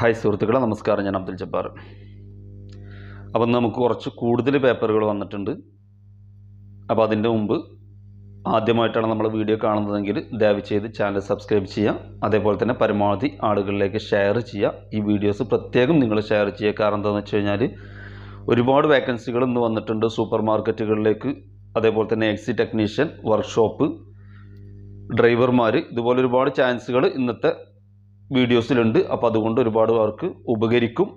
hi സുഹൃത്തുക്കളെ നമസ്കാരം ഞാൻ അബ്ദുൽ ജബ്ബാർ അപ്പം നമുക്ക് കുറച്ച് കൂടുതൽ പേപ്പറുകൾ വന്നിട്ടുണ്ട് അപ്പോൾ അതിൻ്റെ മുമ്പ് ആദ്യമായിട്ടാണ് നമ്മൾ വീഡിയോ കാണുന്നതെങ്കിൽ ദയവ് ചെയ്ത് ചാനൽ സബ്സ്ക്രൈബ് ചെയ്യുക അതേപോലെ തന്നെ പരമാവധി ആളുകളിലേക്ക് ഷെയർ ചെയ്യുക ഈ വീഡിയോസ് പ്രത്യേകം നിങ്ങൾ ഷെയർ ചെയ്യുക കാരണം എന്താണെന്ന് വെച്ച് കഴിഞ്ഞാൽ ഒരുപാട് വേക്കൻസികൾ ഇന്ന് വന്നിട്ടുണ്ട് സൂപ്പർ മാർക്കറ്റുകളിലേക്ക് അതേപോലെ തന്നെ എക്സി ടെക്നീഷ്യൻ വർക്ക്ഷോപ്പ് ഡ്രൈവർമാർ ഇതുപോലെ ഒരുപാട് ചാൻസുകൾ ഇന്നത്തെ വീഡിയോസിലുണ്ട് അപ്പോൾ അതുകൊണ്ട് ഒരുപാട് പേർക്ക് ഉപകരിക്കും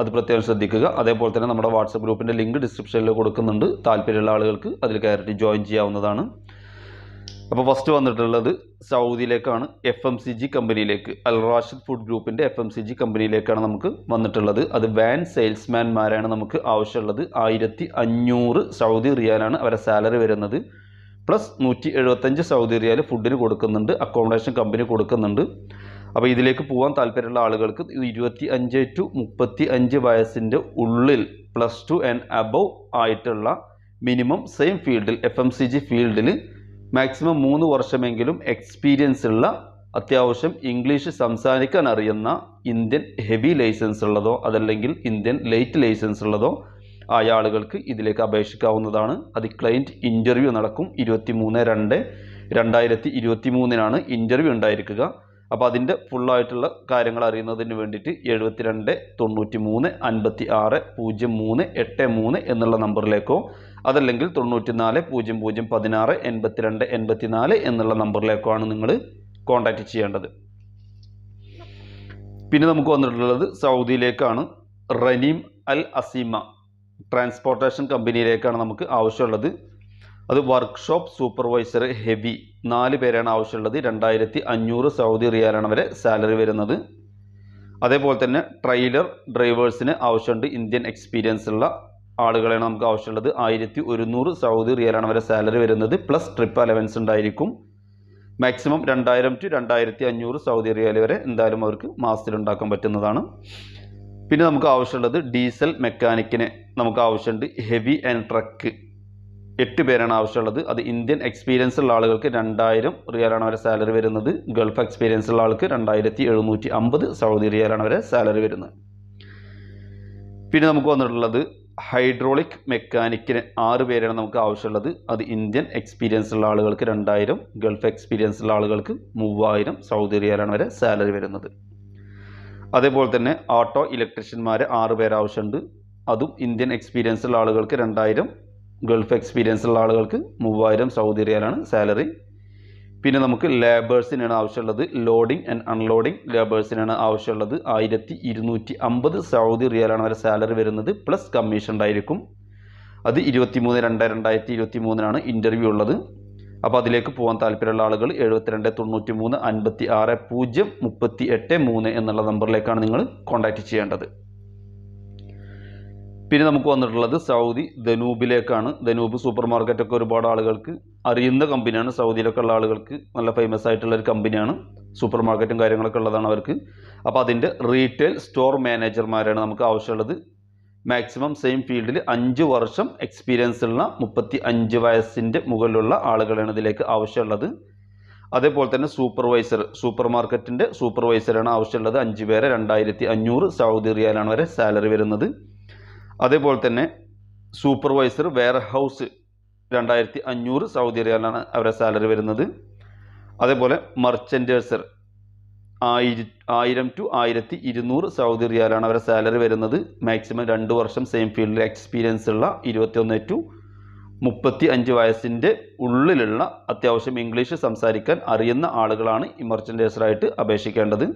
അത് പ്രത്യേകം ശ്രദ്ധിക്കുക അതേപോലെ തന്നെ നമ്മുടെ വാട്സപ്പ് ഗ്രൂപ്പിൻ്റെ ലിങ്ക് ഡിസ്ക്രിപ്ഷനിൽ കൊടുക്കുന്നുണ്ട് താല്പര്യമുള്ള ആളുകൾക്ക് അതിൽ കയറി ജോയിൻ ചെയ്യാവുന്നതാണ് അപ്പോൾ ഫസ്റ്റ് വന്നിട്ടുള്ളത് സൗദിയിലേക്കാണ് എഫ് എം സി ജി കമ്പനിയിലേക്ക് അൽ റാഷിദ് ഫുഡ് ഗ്രൂപ്പിൻ്റെ എഫ് എം സി ജി കമ്പനിയിലേക്കാണ് നമുക്ക് വന്നിട്ടുള്ളത് അത് വാൻ സെയിൽസ്മാൻമാരാണ് നമുക്ക് ആവശ്യമുള്ളത് ആയിരത്തി അഞ്ഞൂറ് സൗദി റിയാലാണ് അവരെ സാലറി വരുന്നത് പ്ലസ് നൂറ്റി എഴുപത്തഞ്ച് സൗദി റിയാൽ ഫുഡിന് കൊടുക്കുന്നുണ്ട് അക്കോമഡേഷൻ കമ്പനി കൊടുക്കുന്നുണ്ട് അപ്പോൾ ഇതിലേക്ക് പോകാൻ താല്പര്യമുള്ള ആളുകൾക്ക് ഇരുപത്തി അഞ്ച് ടു മുപ്പത്തി അഞ്ച് വയസ്സിൻ്റെ ഉള്ളിൽ പ്ലസ് ടു ആൻഡ് അബവ് ആയിട്ടുള്ള മിനിമം സെയിം ഫീൽഡിൽ എഫ് എം സി ജി ഫീൽഡിൽ മാക്സിമം മൂന്ന് വർഷമെങ്കിലും എക്സ്പീരിയൻസ് ഉള്ള അത്യാവശ്യം ഇംഗ്ലീഷ് സംസാരിക്കാൻ അറിയുന്ന ഇന്ത്യൻ ഹെവി ലൈസൻസ് ഉള്ളതോ അതല്ലെങ്കിൽ ഇന്ത്യൻ ലൈറ്റ് ലൈസൻസ് ഉള്ളതോ ആയ ആളുകൾക്ക് ഇതിലേക്ക് അപേക്ഷിക്കാവുന്നതാണ് അത് ക്ലയൻറ്റ് ഇൻ്റർവ്യൂ നടക്കും ഇരുപത്തി മൂന്ന് രണ്ട് രണ്ടായിരത്തി ഇരുപത്തി മൂന്നിനാണ് ഇൻ്റർവ്യൂ ഉണ്ടായിരിക്കുക അപ്പോൾ അതിൻ്റെ ഫുള്ളായിട്ടുള്ള കാര്യങ്ങൾ അറിയുന്നതിന് വേണ്ടിയിട്ട് എഴുപത്തിരണ്ട് തൊണ്ണൂറ്റി മൂന്ന് അൻപത്തി ആറ് പൂജ്യം മൂന്ന് എട്ട് മൂന്ന് എന്നുള്ള നമ്പറിലേക്കോ അതല്ലെങ്കിൽ തൊണ്ണൂറ്റി നാല് പൂജ്യം പൂജ്യം പതിനാറ് എൺപത്തിരണ്ട് എൺപത്തിനാല് എന്നുള്ള നമ്പറിലേക്കോ ആണ് നിങ്ങൾ കോൺടാക്റ്റ് ചെയ്യേണ്ടത് പിന്നെ നമുക്ക് വന്നിട്ടുള്ളത് സൗദിയിലേക്കാണ് റനീം അൽ അസീമ ട്രാൻസ്പോർട്ടേഷൻ കമ്പനിയിലേക്കാണ് നമുക്ക് ആവശ്യമുള്ളത് അത് വർക്ക്ഷോപ്പ് സൂപ്പർവൈസർ ഹെവി നാല് പേരാണ് ആവശ്യമുള്ളത് രണ്ടായിരത്തി അഞ്ഞൂറ് സൗദി റിയാലാണ് വരെ സാലറി വരുന്നത് അതേപോലെ തന്നെ ട്രെയിലർ ഡ്രൈവേഴ്സിന് ആവശ്യമുണ്ട് ഇന്ത്യൻ എക്സ്പീരിയൻസ് ഉള്ള ആളുകളെയാണ് നമുക്ക് ആവശ്യമുള്ളത് ആയിരത്തി ഒരുന്നൂറ് സൗദി റിയാലാണ് വരെ സാലറി വരുന്നത് പ്ലസ് ട്രിപ്പ് അലവൻസ് ഉണ്ടായിരിക്കും മാക്സിമം രണ്ടായിരം ടു രണ്ടായിരത്തി അഞ്ഞൂറ് സൗദി റിയാൽ വരെ എന്തായാലും അവർക്ക് മാസത്തിലുണ്ടാക്കാൻ പറ്റുന്നതാണ് പിന്നെ നമുക്ക് ആവശ്യമുള്ളത് ഡീസൽ മെക്കാനിക്കിന് നമുക്ക് ആവശ്യമുണ്ട് ഹെവി ആൻഡ് ട്രക്ക് എട്ട് പേരാണ് ആവശ്യമുള്ളത് അത് ഇന്ത്യൻ എക്സ്പീരിയൻസ് ഉള്ള ആളുകൾക്ക് രണ്ടായിരം റിയാലാണ് അവരെ സാലറി വരുന്നത് ഗൾഫ് എക്സ്പീരിയൻസ് ഉള്ള ആൾക്ക് രണ്ടായിരത്തി എഴുന്നൂറ്റി അമ്പത് സൗദി റിയാലാണ് അവരെ സാലറി വരുന്നത് പിന്നെ നമുക്ക് വന്നിട്ടുള്ളത് ഹൈഡ്രോളിക് മെക്കാനിക്കിന് ആറ് പേരാണ് നമുക്ക് ആവശ്യമുള്ളത് അത് ഇന്ത്യൻ എക്സ്പീരിയൻസ് ഉള്ള ആളുകൾക്ക് രണ്ടായിരം ഗൾഫ് എക്സ്പീരിയൻസ് ഉള്ള ആളുകൾക്ക് മൂവായിരം സൗദി റിയാലാണ് അവരെ സാലറി വരുന്നത് അതേപോലെ തന്നെ ഓട്ടോ ഇലക്ട്രീഷ്യന്മാരെ ആറ് പേരാവശ്യമുണ്ട് അതും ഇന്ത്യൻ എക്സ്പീരിയൻസ് ഉള്ള ആളുകൾക്ക് രണ്ടായിരം ഗൾഫ് എക്സ്പീരിയൻസ് ഉള്ള ആളുകൾക്ക് മൂവായിരം സൗദി റിയാലാണ് സാലറി പിന്നെ നമുക്ക് ലേബേഴ്സിനാണ് ആവശ്യമുള്ളത് ലോഡിംഗ് ആൻഡ് അൺലോഡിംഗ് ലേബേഴ്സിനാണ് ആവശ്യമുള്ളത് ആയിരത്തി ഇരുന്നൂറ്റി അമ്പത് സൗദി റിയാലാണ് അവരുടെ സാലറി വരുന്നത് പ്ലസ് കമ്മീഷൻ ഉണ്ടായിരിക്കും അത് മൂന്ന് രണ്ട് രണ്ടായിരത്തി ഇരുപത്തി മൂന്നിനാണ് ഇൻ്റർവ്യൂ ഉള്ളത് അപ്പോൾ അതിലേക്ക് പോകാൻ താല്പര്യമുള്ള ആളുകൾ എഴുപത്തിരണ്ട് തൊണ്ണൂറ്റി മൂന്ന് അൻപത്തി ആറ് പൂജ്യം മുപ്പത്തി എട്ട് മൂന്ന് എന്നുള്ള നമ്പറിലേക്കാണ് നിങ്ങൾ കോൺടാക്റ്റ് ചെയ്യേണ്ടത് പിന്നെ നമുക്ക് വന്നിട്ടുള്ളത് സൗദി ധനൂബിലേക്കാണ് ധനൂബ് സൂപ്പർ മാർക്കറ്റൊക്കെ ഒരുപാട് ആളുകൾക്ക് അറിയുന്ന കമ്പനിയാണ് സൗദിയിലൊക്കെ ഉള്ള ആളുകൾക്ക് നല്ല ഫേമസ് ആയിട്ടുള്ള ഒരു കമ്പനിയാണ് സൂപ്പർ മാർക്കറ്റും കാര്യങ്ങളൊക്കെ ഉള്ളതാണ് അവർക്ക് അപ്പോൾ അതിൻ്റെ റീറ്റെയിൽ സ്റ്റോർ മാനേജർമാരാണ് നമുക്ക് ആവശ്യമുള്ളത് മാക്സിമം സെയിം ഫീൽഡിൽ അഞ്ച് വർഷം എക്സ്പീരിയൻസ് ഉള്ള മുപ്പത്തി അഞ്ച് വയസ്സിൻ്റെ മുകളിലുള്ള ആളുകളാണ് ഇതിലേക്ക് ആവശ്യമുള്ളത് അതേപോലെ തന്നെ സൂപ്പർവൈസർ സൂപ്പർ മാർക്കറ്റിൻ്റെ സൂപ്പർവൈസറാണ് ആവശ്യമുള്ളത് അഞ്ച് പേരെ രണ്ടായിരത്തി അഞ്ഞൂറ് സൗദി റിയാലാണ് വരെ സാലറി വരുന്നത് അതേപോലെ തന്നെ സൂപ്പർവൈസർ വെയർ ഹൗസ് രണ്ടായിരത്തി അഞ്ഞൂറ് സൗദി അറേബ്യയിലാണ് അവരുടെ സാലറി വരുന്നത് അതേപോലെ മർച്ചൻറ്റേഴ്സർ ആയിര ആയിരം ടു ആയിരത്തി ഇരുന്നൂറ് സൗദി റിയാലാണ് അവരുടെ സാലറി വരുന്നത് മാക്സിമം രണ്ട് വർഷം സെയിം ഫീൽഡിൽ എക്സ്പീരിയൻസ് ഉള്ള ഇരുപത്തിയൊന്ന് ടു മുപ്പത്തി അഞ്ച് വയസ്സിൻ്റെ ഉള്ളിലുള്ള അത്യാവശ്യം ഇംഗ്ലീഷ് സംസാരിക്കാൻ അറിയുന്ന ആളുകളാണ് ഈ മർച്ചൻറ്റേഴ്സറായിട്ട് അപേക്ഷിക്കേണ്ടത്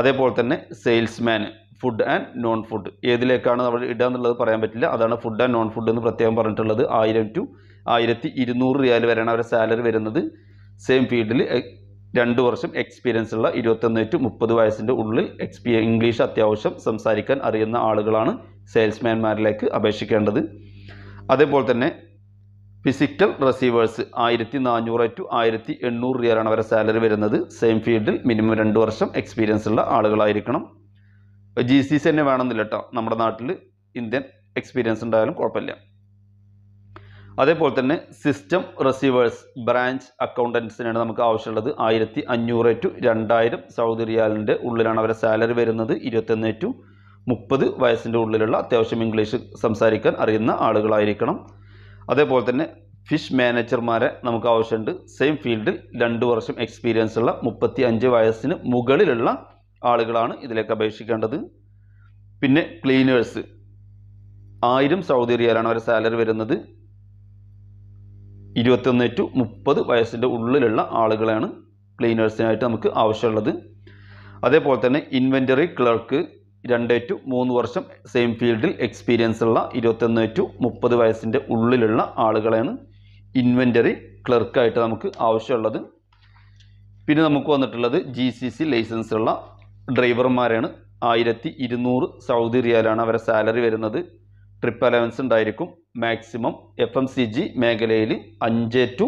അതേപോലെ തന്നെ salesman food and non food ഏതിലേക്കാണ് നമ്മൾ ഇടുക എന്നുള്ളത് പറയാൻ പറ്റില്ല അതാണ് ഫുഡ് ആൻഡ് നോൺ ഫുഡ് എന്ന് പ്രത്യേകം പറഞ്ഞിട്ടുള്ളത് ആയിരം ടു ആയിരത്തി ഇരുന്നൂറ് റിയാൽ വരെയാണ് അവരുടെ സാലറി വരുന്നത് സെയിം ഫീൽഡിൽ രണ്ട് വർഷം എക്സ്പീരിയൻസ് ഉള്ള ഇരുപത്തൊന്ന് ടു മുപ്പത് വയസ്സിൻ്റെ ഉള്ളിൽ എക്സ്പീ ഇംഗ്ലീഷ് അത്യാവശ്യം സംസാരിക്കാൻ അറിയുന്ന ആളുകളാണ് സെയിൽസ്മാൻമാരിലേക്ക് അപേക്ഷിക്കേണ്ടത് അതേപോലെ തന്നെ ഫിസിക്കൽ റിസീവേഴ്സ് ആയിരത്തി നാനൂറ് ടു ആയിരത്തി എണ്ണൂറ് രൂപയാണ് അവരുടെ സാലറി വരുന്നത് സെയിം ഫീൽഡിൽ മിനിമം രണ്ട് വർഷം എക്സ്പീരിയൻസ് ഉള്ള ആളുകളായിരിക്കണം ജി സി സി തന്നെ വേണമെന്നില്ല കേട്ടോ നമ്മുടെ നാട്ടിൽ ഇന്ത്യൻ എക്സ്പീരിയൻസ് ഉണ്ടായാലും കുഴപ്പമില്ല അതേപോലെ തന്നെ സിസ്റ്റം റിസീവേഴ്സ് ബ്രാഞ്ച് അക്കൗണ്ടൻസിനാണ് നമുക്ക് ആവശ്യമുള്ളത് ആയിരത്തി അഞ്ഞൂറ് ടു രണ്ടായിരം സൗദി റിയാലിൻ്റെ ഉള്ളിലാണ് അവരുടെ സാലറി വരുന്നത് ഇരുപത്തൊന്ന് ടു മുപ്പത് വയസ്സിൻ്റെ ഉള്ളിലുള്ള അത്യാവശ്യം ഇംഗ്ലീഷ് സംസാരിക്കാൻ അറിയുന്ന ആളുകളായിരിക്കണം അതേപോലെ തന്നെ ഫിഷ് മാനേജർമാരെ നമുക്ക് ആവശ്യമുണ്ട് സെയിം ഫീൽഡിൽ രണ്ട് വർഷം എക്സ്പീരിയൻസ് ഉള്ള മുപ്പത്തി അഞ്ച് വയസ്സിന് മുകളിലുള്ള ആളുകളാണ് ഇതിലേക്ക് അപേക്ഷിക്കേണ്ടത് പിന്നെ ക്ലീനേഴ്സ് ആയിരം സൗദി റിയാലാണ് അവരുടെ സാലറി വരുന്നത് ഇരുപത്തൊന്ന് ടു മുപ്പത് വയസ്സിൻ്റെ ഉള്ളിലുള്ള ആളുകളാണ് ക്ലീനേഴ്സിനായിട്ട് നമുക്ക് ആവശ്യമുള്ളത് അതേപോലെ തന്നെ ഇൻവെൻ്ററി ക്ലർക്ക് രണ്ട് ടു മൂന്ന് വർഷം സെയിം ഫീൽഡിൽ എക്സ്പീരിയൻസ് ഉള്ള ഇരുപത്തൊന്ന് ടു മുപ്പത് വയസ്സിൻ്റെ ഉള്ളിലുള്ള ആളുകളെയാണ് ഇൻവെൻ്ററി ക്ലർക്കായിട്ട് നമുക്ക് ആവശ്യമുള്ളത് പിന്നെ നമുക്ക് വന്നിട്ടുള്ളത് ജി സി സി ലൈസൻസ് ഉള്ള ഡ്രൈവർമാരാണ് ആയിരത്തി ഇരുന്നൂറ് സൗദി റിയാലാണ് അവരെ സാലറി വരുന്നത് ട്രിപ്പ് അലവൻസ് ഉണ്ടായിരിക്കും maximum F M C G മേഖലയിൽ അഞ്ച് ടു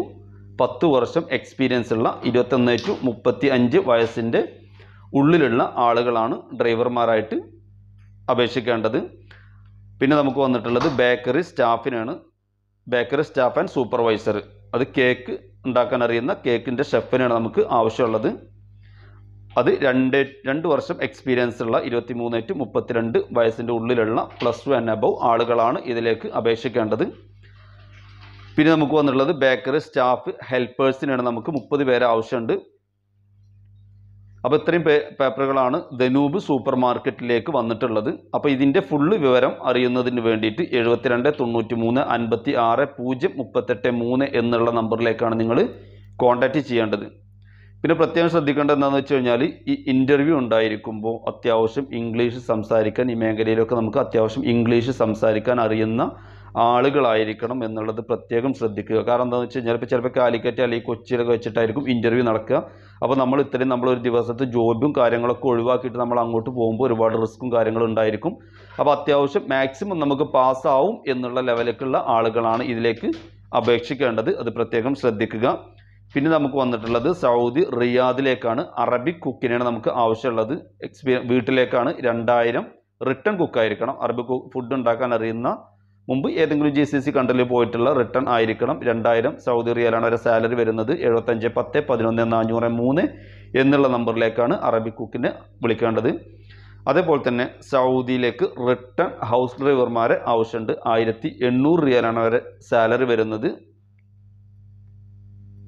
പത്ത് വർഷം എക്സ്പീരിയൻസ് ഉള്ള ഇരുപത്തൊന്ന് ടു മുപ്പത്തി അഞ്ച് വയസ്സിൻ്റെ ഉള്ളിലുള്ള ആളുകളാണ് ഡ്രൈവർമാരായിട്ട് അപേക്ഷിക്കേണ്ടത് പിന്നെ നമുക്ക് വന്നിട്ടുള്ളത് ബേക്കറി സ്റ്റാഫിനാണ് ബേക്കറി സ്റ്റാഫ് ആൻഡ് സൂപ്പർവൈസർ അത് കേക്ക് ഉണ്ടാക്കാൻ അറിയുന്ന കേക്കിൻ്റെ ഷെഫിനാണ് നമുക്ക് ആവശ്യമുള്ളത് അത് രണ്ട് രണ്ട് വർഷം എക്സ്പീരിയൻസ് ഉള്ള ഇരുപത്തി മൂന്ന് ടു മുപ്പത്തിരണ്ട് വയസ്സിൻ്റെ ഉള്ളിലുള്ള പ്ലസ് ടു ആൻഡ് അബവ് ആളുകളാണ് ഇതിലേക്ക് അപേക്ഷിക്കേണ്ടത് പിന്നെ നമുക്ക് വന്നിട്ടുള്ളത് ബേക്കറി സ്റ്റാഫ് ഹെൽപ്പേഴ്സിനാണ് നമുക്ക് മുപ്പത് പേരെ ആവശ്യമുണ്ട് അപ്പോൾ ഇത്രയും പേപ്പറുകളാണ് ധനൂബ് സൂപ്പർ മാർക്കറ്റിലേക്ക് വന്നിട്ടുള്ളത് അപ്പോൾ ഇതിൻ്റെ ഫുള്ള് വിവരം അറിയുന്നതിന് വേണ്ടിയിട്ട് എഴുപത്തിരണ്ട് തൊണ്ണൂറ്റി മൂന്ന് അൻപത്തി ആറ് പൂജ്യം മുപ്പത്തെട്ട് മൂന്ന് എന്നുള്ള നമ്പറിലേക്കാണ് നിങ്ങൾ കോൺടാക്റ്റ് ചെയ്യേണ്ടത് പിന്നെ പ്രത്യേകം ശ്രദ്ധിക്കേണ്ടത് എന്താണെന്ന് വെച്ച് കഴിഞ്ഞാൽ ഈ ഇൻ്റർവ്യൂ ഉണ്ടായിരിക്കുമ്പോൾ അത്യാവശ്യം ഇംഗ്ലീഷ് സംസാരിക്കാൻ ഈ മേഖലയിലൊക്കെ നമുക്ക് അത്യാവശ്യം ഇംഗ്ലീഷ് സംസാരിക്കാൻ അറിയുന്ന ആളുകളായിരിക്കണം എന്നുള്ളത് പ്രത്യേകം ശ്രദ്ധിക്കുക കാരണം എന്താണെന്ന് വെച്ച് കഴിഞ്ഞാൽ ഇപ്പോൾ ചിലപ്പോൾ കാലിക്കറ്റ് അല്ലെങ്കിൽ കൊച്ചിയിലൊക്കെ വെച്ചിട്ടായിരിക്കും ഇൻ്റർവ്യൂ നടക്കുക അപ്പോൾ നമ്മൾ ഇത്രയും നമ്മൾ ഒരു ദിവസത്തെ ജോബും കാര്യങ്ങളൊക്കെ ഒഴിവാക്കിയിട്ട് നമ്മൾ അങ്ങോട്ട് പോകുമ്പോൾ ഒരുപാട് റിസ്ക്കും കാര്യങ്ങളും ഉണ്ടായിരിക്കും അപ്പോൾ അത്യാവശ്യം മാക്സിമം നമുക്ക് പാസ്സാവും എന്നുള്ള ലെവലിലേക്കുള്ള ആളുകളാണ് ഇതിലേക്ക് അപേക്ഷിക്കേണ്ടത് അത് പ്രത്യേകം ശ്രദ്ധിക്കുക പിന്നെ നമുക്ക് വന്നിട്ടുള്ളത് സൗദി റിയാദിലേക്കാണ് അറബിക് കുക്കിനാണ് നമുക്ക് ആവശ്യമുള്ളത് എക്സ്പീരിയൻ വീട്ടിലേക്കാണ് രണ്ടായിരം റിട്ടേൺ കുക്കായിരിക്കണം അറബിക് ഫുഡ് ഉണ്ടാക്കാൻ അറിയുന്ന മുമ്പ് ഏതെങ്കിലും ജി സി സി കൺട്രിയിൽ പോയിട്ടുള്ള റിട്ടേൺ ആയിരിക്കണം രണ്ടായിരം സൗദി റിയാലാണ് അവരുടെ സാലറി വരുന്നത് എഴുപത്തഞ്ച് പത്ത് പതിനൊന്ന് നാനൂറ് മൂന്ന് എന്നുള്ള നമ്പറിലേക്കാണ് അറബി കുക്കിനെ വിളിക്കേണ്ടത് അതേപോലെ തന്നെ സൗദിയിലേക്ക് റിട്ടേൺ ഹൗസ് ഡ്രൈവർമാരെ ആവശ്യമുണ്ട് ആയിരത്തി എണ്ണൂറ് റിയാലാണ് അവരെ സാലറി വരുന്നത്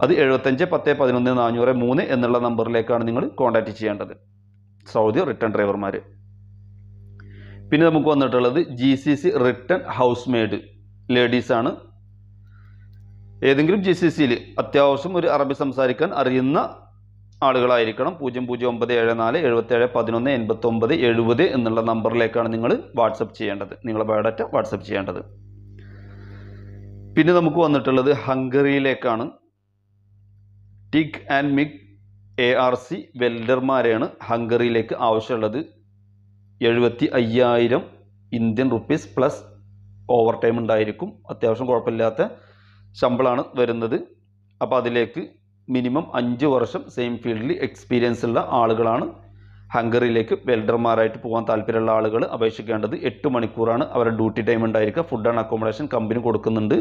അത് എഴുപത്തഞ്ച് പത്ത് പതിനൊന്ന് നാനൂറ് മൂന്ന് എന്നുള്ള നമ്പറിലേക്കാണ് നിങ്ങൾ കോൺടാക്റ്റ് ചെയ്യേണ്ടത് സൗദി റിട്ടേൺ ഡ്രൈവർമാർ പിന്നെ നമുക്ക് വന്നിട്ടുള്ളത് G C C return house maid ലേഡീസാണ് ഏതെങ്കിലും ജി സി സിയിൽ അത്യാവശ്യം ഒരു അറബി സംസാരിക്കാൻ അറിയുന്ന ആളുകളായിരിക്കണം പൂജ്യം പൂജ്യം ഒമ്പത് ഏഴ് നാല് എഴുപത്തേഴ് പതിനൊന്ന് എൺപത്തൊമ്പത് എഴുപത് എന്നുള്ള നമ്പറിലേക്കാണ് നിങ്ങൾ വാട്സപ്പ് ചെയ്യേണ്ടത് നിങ്ങളുടെ ബയോഡാറ്റ വാട്സപ്പ് ചെയ്യേണ്ടത് പിന്നെ നമുക്ക് വന്നിട്ടുള്ളത് ഹംഗറിയിലേക്കാണ് TIG and MIG A R C വെൽഡർമാരെയാണ് ഹംഗറിയിലേക്ക് ആവശ്യമുള്ളത് എഴുപത്തി അയ്യായിരം Indian rupees plus overtime ഉണ്ടായിരിക്കും അത്യാവശ്യം കുഴപ്പമില്ലാത്ത ശമ്പളമാണ് വരുന്നത് അപ്പോൾ അതിലേക്ക് മിനിമം അഞ്ച് വർഷം സെയിം ഫീൽഡിൽ എക്സ്പീരിയൻസ് ഉള്ള ആളുകളാണ് ഹംഗറിയിലേക്ക് വെൽഡർമാരായിട്ട് പോകാൻ താല്പര്യമുള്ള ആളുകൾ അപേക്ഷിക്കേണ്ടത് എട്ട് മണിക്കൂറാണ് അവരുടെ ഡ്യൂട്ടി ടൈം ഉണ്ടായിരിക്കുക ഫുഡ് ആൻഡ് അക്കോമഡേഷൻ കമ്പനി കൊടുക്കുന്നുണ്ട്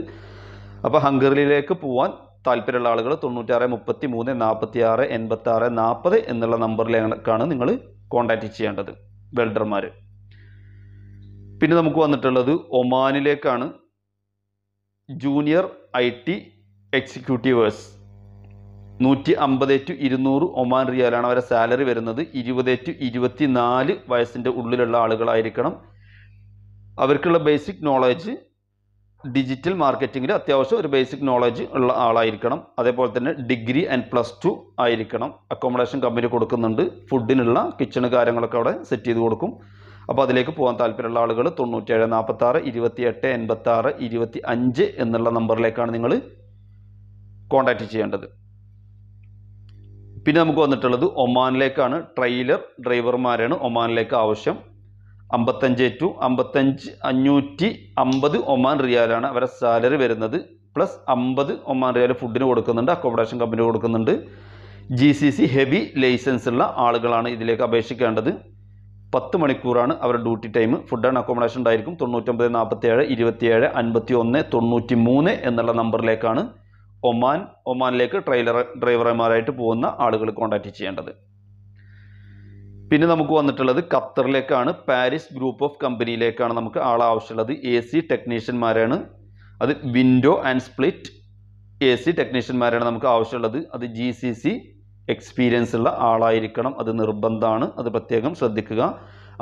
അപ്പോൾ ഹംഗറിയിലേക്ക് പോകാൻ താല്പര്യമുള്ള ആളുകൾ തൊണ്ണൂറ്റാറ് മുപ്പത്തി മൂന്ന് നാൽപ്പത്തി ആറ് എൺപത്തി ആറ് നാൽപ്പത് എന്നുള്ള നമ്പറിലേക്കാണ് നിങ്ങൾ കോൺടാക്റ്റ് ചെയ്യേണ്ടത് വെൽഡർമാർ പിന്നെ നമുക്ക് വന്നിട്ടുള്ളത് ഒമാനിലേക്കാണ് ജൂനിയർ ഐ ടി എക്സിക്യൂട്ടീവേഴ്സ് നൂറ്റി അമ്പത് ടു ഇരുന്നൂറ് ഒമാൻ റിയാലാണ് അവരെ സാലറി വരുന്നത് ഇരുപത് ടു ഇരുപത്തി നാല് വയസ്സിൻ്റെ ഉള്ളിലുള്ള ആളുകളായിരിക്കണം അവർക്കുള്ള ബേസിക് നോളജ് ഡിജിറ്റൽ മാർക്കറ്റിങ്ങിൽ അത്യാവശ്യം ഒരു ബേസിക് നോളജ് ഉള്ള ആളായിരിക്കണം അതേപോലെ തന്നെ ഡിഗ്രി ആൻഡ് പ്ലസ് ടു ആയിരിക്കണം അക്കോമഡേഷൻ കമ്പനി കൊടുക്കുന്നുണ്ട് ഫുഡിനുള്ള കിച്ചണ് കാര്യങ്ങളൊക്കെ അവിടെ സെറ്റ് ചെയ്ത് കൊടുക്കും അപ്പോൾ അതിലേക്ക് പോകാൻ താല്പര്യമുള്ള ആളുകൾ തൊണ്ണൂറ്റേഴ് ആറ് ഇരുപത്തി എട്ട് ആറ് ഇരുപത്തി അഞ്ച് എന്നുള്ള നമ്പറിലേക്കാണ് നിങ്ങൾ കോൺടാക്റ്റ് ചെയ്യേണ്ടത് പിന്നെ നമുക്ക് വന്നിട്ടുള്ളത് ഒമാനിലേക്കാണ് ട്രെയിലർ ഡ്രൈവർമാരാണ് ഒമാനിലേക്ക് ആവശ്യം അമ്പത്തഞ്ച് ടു അമ്പത്തഞ്ച് അഞ്ഞൂറ്റി അമ്പത് ഒമാൻ റിയാലാണ് അവരെ സാലറി വരുന്നത് പ്ലസ് അമ്പത് ഒമാൻ റിയാൽ ഫുഡിന് കൊടുക്കുന്നുണ്ട് അക്കോമഡേഷൻ കമ്പനി കൊടുക്കുന്നുണ്ട് G C C heavy licence ഉള്ള ആളുകളാണ് ഇതിലേക്ക് അപേക്ഷിക്കേണ്ടത് പത്ത് മണിക്കൂറാണ് അവരുടെ duty time food and accommodation ഉണ്ടായിരിക്കും തൊണ്ണൂറ്റൊമ്പത് നാൽപ്പത്തേഴ് ഇരുപത്തിയേഴ് അൻപത്തി ഒന്ന് തൊണ്ണൂറ്റി മൂന്ന് എന്നുള്ള നമ്പറിലേക്കാണ് ഒമാൻ ഒമാനിലേക്ക് ട്രെയിലർ ഡ്രൈവർമാരായിട്ട് പോകുന്ന ആളുകൾ കോൺടാക്റ്റ് ചെയ്യേണ്ടത് പിന്നെ നമുക്ക് വന്നിട്ടുള്ളത് ഖത്തറിലേക്കാണ് പാരീസ് ഗ്രൂപ്പ് ഓഫ് കമ്പനിയിലേക്കാണ് നമുക്ക് ആളെ ആവശ്യമുള്ളത് എ സി ടെക്നീഷ്യന്മാരാണ് അത് window and split A C ടെക്നീഷ്യന്മാരാണ് നമുക്ക് ആവശ്യമുള്ളത് അത് ജി സി സി എക്സ്പീരിയൻസ് ഉള്ള ആളായിരിക്കണം അത് നിർബന്ധമാണ് അത് പ്രത്യേകം ശ്രദ്ധിക്കുക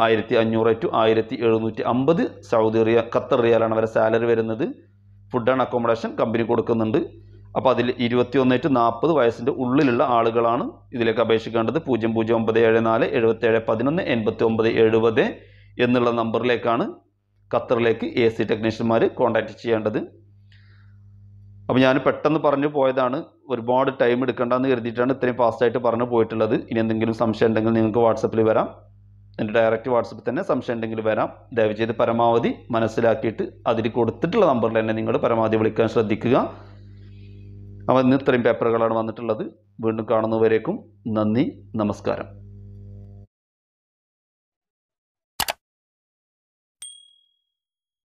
ആയിരത്തി അഞ്ഞൂറ് ടു ആയിരത്തി എഴുന്നൂറ്റി അമ്പത് സൗദി റിയ ഖത്തർ റിയാലാണ് അവരെ സാലറി വരുന്നത് ഫുഡ് ആൻഡ് അക്കോമഡേഷൻ കമ്പനി കൊടുക്കുന്നുണ്ട് അപ്പോൾ അതിൽ ഇരുപത്തിയൊന്ന് ടു നാൽപ്പത് വയസ്സിൻ്റെ ഉള്ളിലുള്ള ആളുകളാണ് ഇതിലേക്ക് അപേക്ഷിക്കേണ്ടത് പൂജ്യം പൂജ്യം ഒമ്പത് ഏഴ് നാല് എഴുപത്തേഴ് പതിനൊന്ന് എൺപത്തി ഒമ്പത് എഴുപത് എന്നുള്ള നമ്പറിലേക്കാണ് ഖത്തറിലേക്ക് എ സി ടെക്നീഷ്യന്മാർ കോൺടാക്റ്റ് ചെയ്യേണ്ടത് അപ്പോൾ ഞാൻ പെട്ടെന്ന് പറഞ്ഞു പോയതാണ് ഒരുപാട് ടൈം എടുക്കേണ്ടെന്ന് കരുതിയിട്ടാണ് ഇത്രയും ഫാസ്റ്റായിട്ട് പറഞ്ഞു പോയിട്ടുള്ളത് ഇനി എന്തെങ്കിലും സംശയം ഉണ്ടെങ്കിൽ നിങ്ങൾക്ക് വാട്സപ്പിൽ വരാം എൻ്റെ ഡയറക്റ്റ് വാട്സപ്പിൽ തന്നെ സംശയം ഉണ്ടെങ്കിൽ വരാം ദയവ് ചെയ്ത് പരമാവധി മനസ്സിലാക്കിയിട്ട് അതിൽ കൊടുത്തിട്ടുള്ള നമ്പറിൽ തന്നെ നിങ്ങൾ പരമാവധി വിളിക്കാൻ ശ്രദ്ധിക്കുക അവ ഇന്ന് ഇത്രയും പേപ്പറുകളാണ് വന്നിട്ടുള്ളത് വീണ്ടും കാണുന്നവരേക്കും നന്ദി നമസ്കാരം